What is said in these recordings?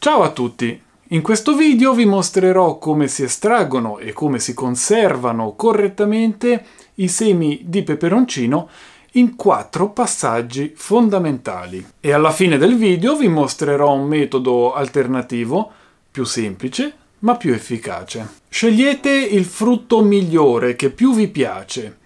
Ciao a tutti! In questo video vi mostrerò come si estraggono e come si conservano correttamente i semi di peperoncino in quattro passaggi fondamentali. E alla fine del video vi mostrerò un metodo alternativo più semplice ma più efficace. Scegliete il frutto migliore che più vi piace,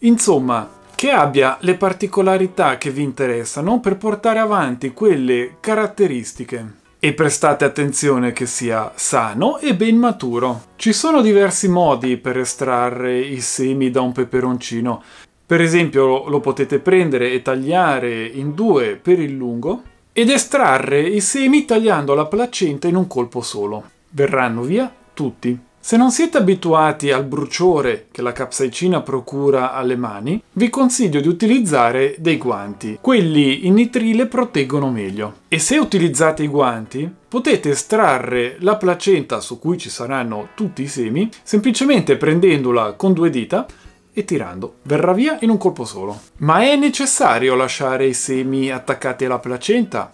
insomma che abbia le particolarità che vi interessano per portare avanti quelle caratteristiche. E prestate attenzione che sia sano e ben maturo. Ci sono diversi modi per estrarre i semi da un peperoncino. Per esempio lo potete prendere e tagliare in due per il lungo ed estrarre i semi tagliando la placenta in un colpo solo verranno via tutti. Se non siete abituati al bruciore che la capsaicina procura alle mani, vi consiglio di utilizzare dei guanti. Quelli in nitrile proteggono meglio. E se utilizzate i guanti, potete estrarre la placenta su cui ci saranno tutti i semi, semplicemente prendendola con due dita e tirando. Verrà via in un colpo solo. Ma è necessario lasciare i semi attaccati alla placenta?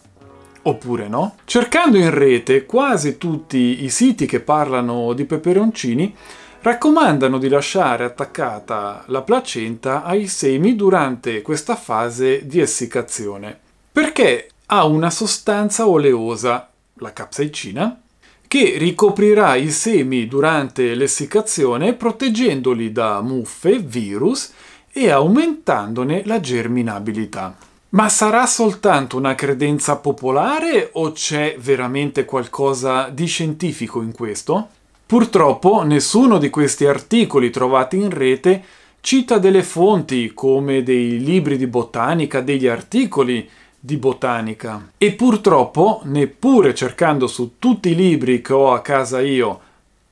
oppure no? Cercando in rete, quasi tutti i siti che parlano di peperoncini raccomandano di lasciare attaccata la placenta ai semi durante questa fase di essiccazione, perché ha una sostanza oleosa, la capsaicina, che ricoprirà i semi durante l'essiccazione proteggendoli da muffe, virus e aumentandone la germinabilità. Ma sarà soltanto una credenza popolare o c'è veramente qualcosa di scientifico in questo? Purtroppo nessuno di questi articoli trovati in rete cita delle fonti come dei libri di botanica, degli articoli di botanica. E purtroppo, neppure cercando su tutti i libri che ho a casa io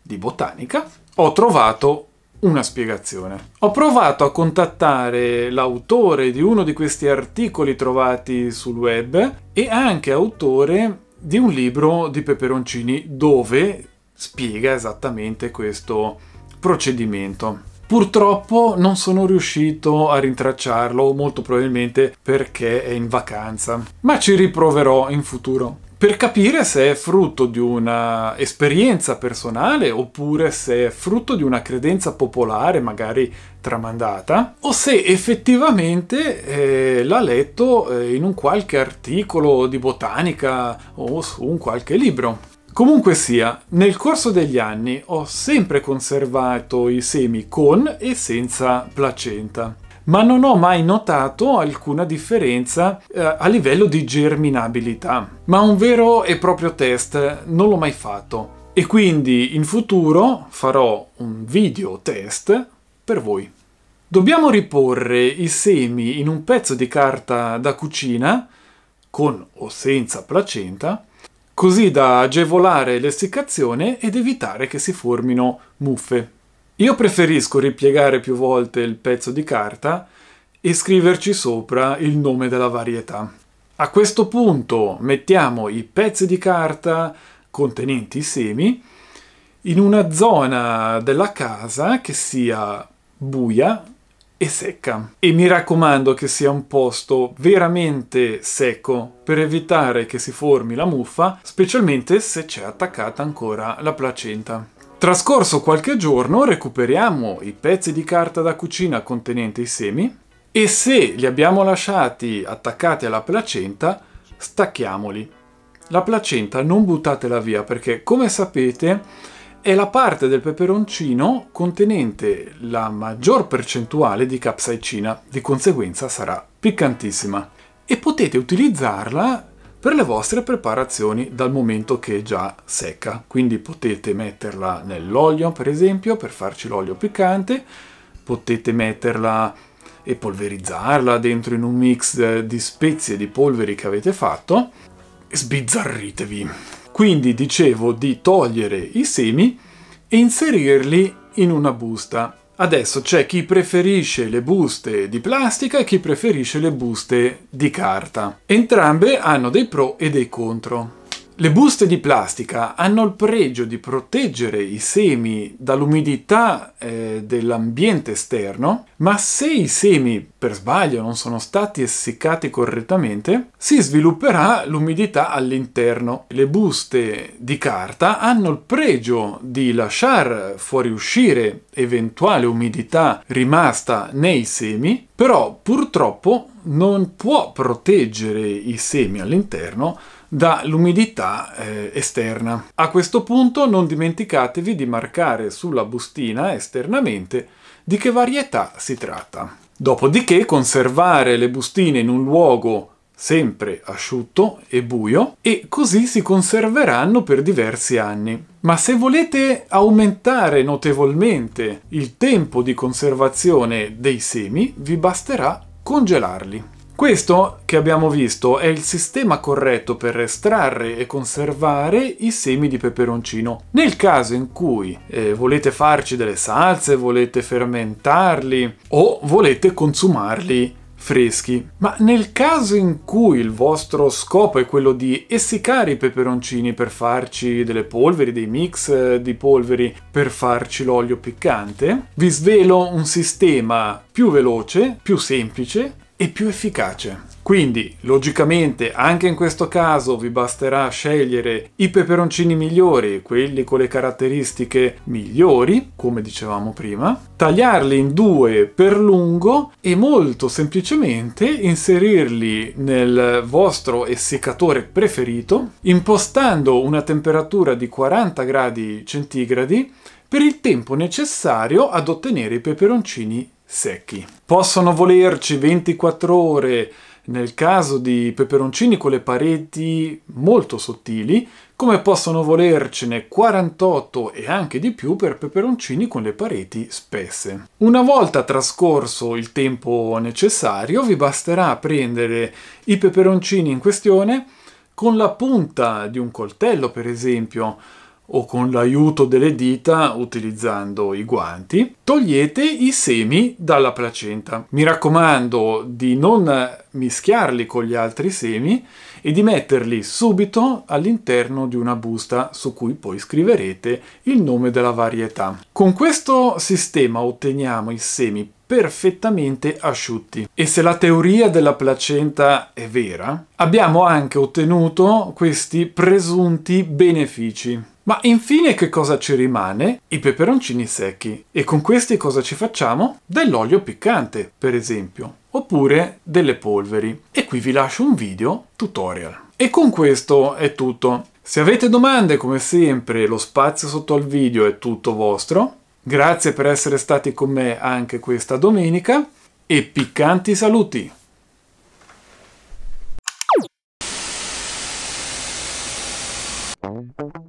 di botanica, ho trovato una spiegazione. Ho provato a contattare l'autore di uno di questi articoli trovati sul web e anche autore di un libro di peperoncini dove spiega esattamente questo procedimento. Purtroppo non sono riuscito a rintracciarlo, molto probabilmente perché è in vacanza, ma ci riproverò in futuro per capire se è frutto di una esperienza personale oppure se è frutto di una credenza popolare magari tramandata o se effettivamente eh, l'ha letto eh, in un qualche articolo di botanica o su un qualche libro. Comunque sia, nel corso degli anni ho sempre conservato i semi con e senza placenta ma non ho mai notato alcuna differenza eh, a livello di germinabilità. Ma un vero e proprio test non l'ho mai fatto. E quindi in futuro farò un video test per voi. Dobbiamo riporre i semi in un pezzo di carta da cucina, con o senza placenta, così da agevolare l'essiccazione ed evitare che si formino muffe. Io preferisco ripiegare più volte il pezzo di carta e scriverci sopra il nome della varietà. A questo punto mettiamo i pezzi di carta contenenti i semi in una zona della casa che sia buia e secca. E mi raccomando che sia un posto veramente secco per evitare che si formi la muffa, specialmente se c'è attaccata ancora la placenta. Trascorso qualche giorno recuperiamo i pezzi di carta da cucina contenente i semi e se li abbiamo lasciati attaccati alla placenta stacchiamoli. La placenta non buttatela via perché come sapete è la parte del peperoncino contenente la maggior percentuale di capsaicina, di conseguenza sarà piccantissima e potete utilizzarla per le vostre preparazioni dal momento che è già secca. Quindi potete metterla nell'olio, per esempio, per farci l'olio piccante, potete metterla e polverizzarla dentro in un mix di spezie di polveri che avete fatto. Sbizzarritevi! Quindi dicevo di togliere i semi e inserirli in una busta Adesso c'è chi preferisce le buste di plastica e chi preferisce le buste di carta. Entrambe hanno dei pro e dei contro. Le buste di plastica hanno il pregio di proteggere i semi dall'umidità eh, dell'ambiente esterno, ma se i semi per sbaglio non sono stati essiccati correttamente, si svilupperà l'umidità all'interno. Le buste di carta hanno il pregio di lasciar fuoriuscire eventuale umidità rimasta nei semi, però purtroppo non può proteggere i semi all'interno dall'umidità eh, esterna. A questo punto non dimenticatevi di marcare sulla bustina esternamente di che varietà si tratta. Dopodiché conservare le bustine in un luogo sempre asciutto e buio e così si conserveranno per diversi anni. Ma se volete aumentare notevolmente il tempo di conservazione dei semi, vi basterà congelarli. Questo che abbiamo visto è il sistema corretto per estrarre e conservare i semi di peperoncino. Nel caso in cui eh, volete farci delle salse, volete fermentarli o volete consumarli freschi. Ma nel caso in cui il vostro scopo è quello di essiccare i peperoncini per farci delle polveri, dei mix eh, di polveri per farci l'olio piccante, vi svelo un sistema più veloce, più semplice e più efficace. Quindi, logicamente, anche in questo caso vi basterà scegliere i peperoncini migliori, quelli con le caratteristiche migliori, come dicevamo prima, tagliarli in due per lungo e molto semplicemente inserirli nel vostro essiccatore preferito, impostando una temperatura di 40 gradi centigradi per il tempo necessario ad ottenere i peperoncini secchi. Possono volerci 24 ore nel caso di peperoncini con le pareti molto sottili, come possono volercene 48 e anche di più per peperoncini con le pareti spesse. Una volta trascorso il tempo necessario vi basterà prendere i peperoncini in questione con la punta di un coltello per esempio o con l'aiuto delle dita utilizzando i guanti, togliete i semi dalla placenta. Mi raccomando di non mischiarli con gli altri semi e di metterli subito all'interno di una busta su cui poi scriverete il nome della varietà. Con questo sistema otteniamo i semi perfettamente asciutti. E se la teoria della placenta è vera, abbiamo anche ottenuto questi presunti benefici. Ma infine che cosa ci rimane? I peperoncini secchi. E con questi cosa ci facciamo? Dell'olio piccante, per esempio, oppure delle polveri. E qui vi lascio un video tutorial. E con questo è tutto. Se avete domande, come sempre, lo spazio sotto al video è tutto vostro. Grazie per essere stati con me anche questa domenica e piccanti saluti! Thank you.